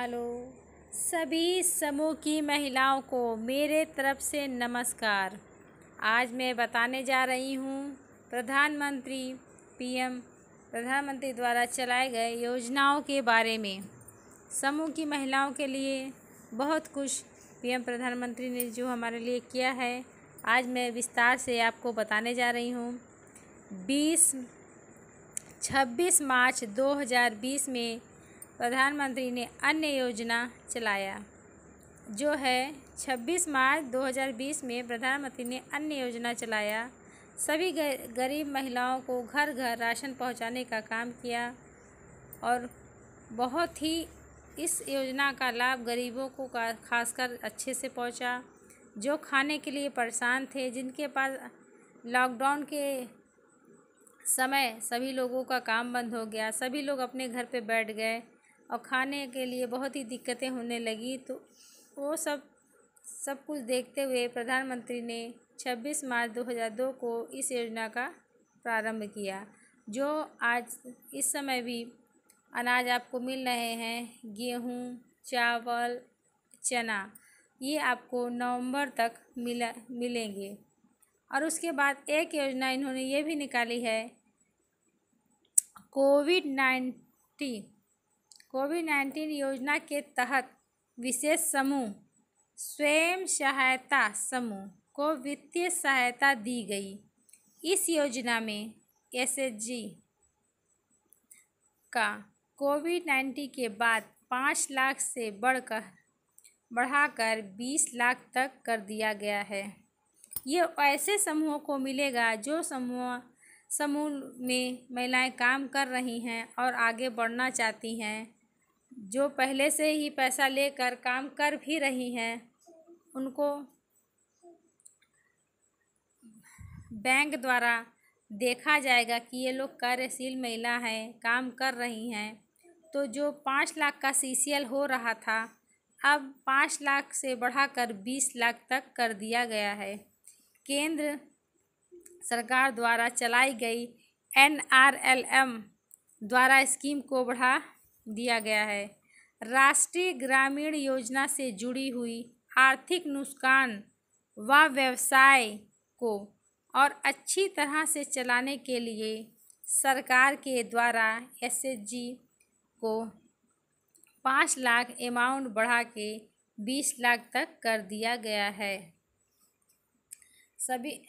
hello सभी समूह की महिलाओं को मेरे तरफ से नमस्कार आज मैं बताने जा रही हूँ प्रधानमंत्री पीएम प्रधानमंत्री द्वारा चलाए गए योजनाओं के बारे में समूह की महिलाओं के लिए बहुत कुछ पीएम प्रधानमंत्री ने जो हमारे लिए किया है आज मैं विस्तार से आपको बताने जा रही हूँ बीस छब्बीस मार्च 2020 में प्रधानमंत्री ने अन्य योजना चलाया जो है 26 मार्च 2020 में प्रधानमंत्री ने अन्य योजना चलाया सभी गरीब महिलाओं को घर घर राशन पहुंचाने का काम किया और बहुत ही इस योजना का लाभ गरीबों को खासकर अच्छे से पहुंचा जो खाने के लिए परेशान थे जिनके पास लॉकडाउन के समय सभी लोगों का काम बंद हो गया सभी लोग अपने घर पे बैठ गए और खाने के लिए बहुत ही दिक्कतें होने लगी तो वो सब सब कुछ देखते हुए प्रधानमंत्री ने 26 मार्च 2002 को इस योजना का प्रारंभ किया जो आज इस समय भी अनाज आपको मिल रहे हैं गेहूँ चावल चना ये आपको नवंबर तक मिला मिलेंगे और उसके बाद एक योजना इन्होंने ये भी निकाली है कोविड नाइन्टीन कोविड नाइन्टीन योजना के तहत विशेष समूह स्वयं सहायता समूह को वित्तीय सहायता दी गई इस योजना में एस का कोविड नाइन्टीन के बाद पाँच लाख से बढ़कर बढ़ाकर बीस लाख तक कर दिया गया है ये ऐसे समूहों को मिलेगा जो समूह समूह में महिलाएं काम कर रही हैं और आगे बढ़ना चाहती हैं जो पहले से ही पैसा लेकर काम कर भी रही हैं उनको बैंक द्वारा देखा जाएगा कि ये लोग कार्यशील महिला हैं काम कर रही हैं तो जो पाँच लाख का सी हो रहा था अब पाँच लाख से बढ़ाकर बीस लाख तक कर दिया गया है केंद्र सरकार द्वारा चलाई गई एन आर एल एम द्वारा स्कीम को बढ़ा दिया गया है राष्ट्रीय ग्रामीण योजना से जुड़ी हुई आर्थिक नुकसान व व्यवसाय को और अच्छी तरह से चलाने के लिए सरकार के द्वारा एसएचजी को पाँच लाख अमाउंट बढ़ा के बीस लाख तक कर दिया गया है सभी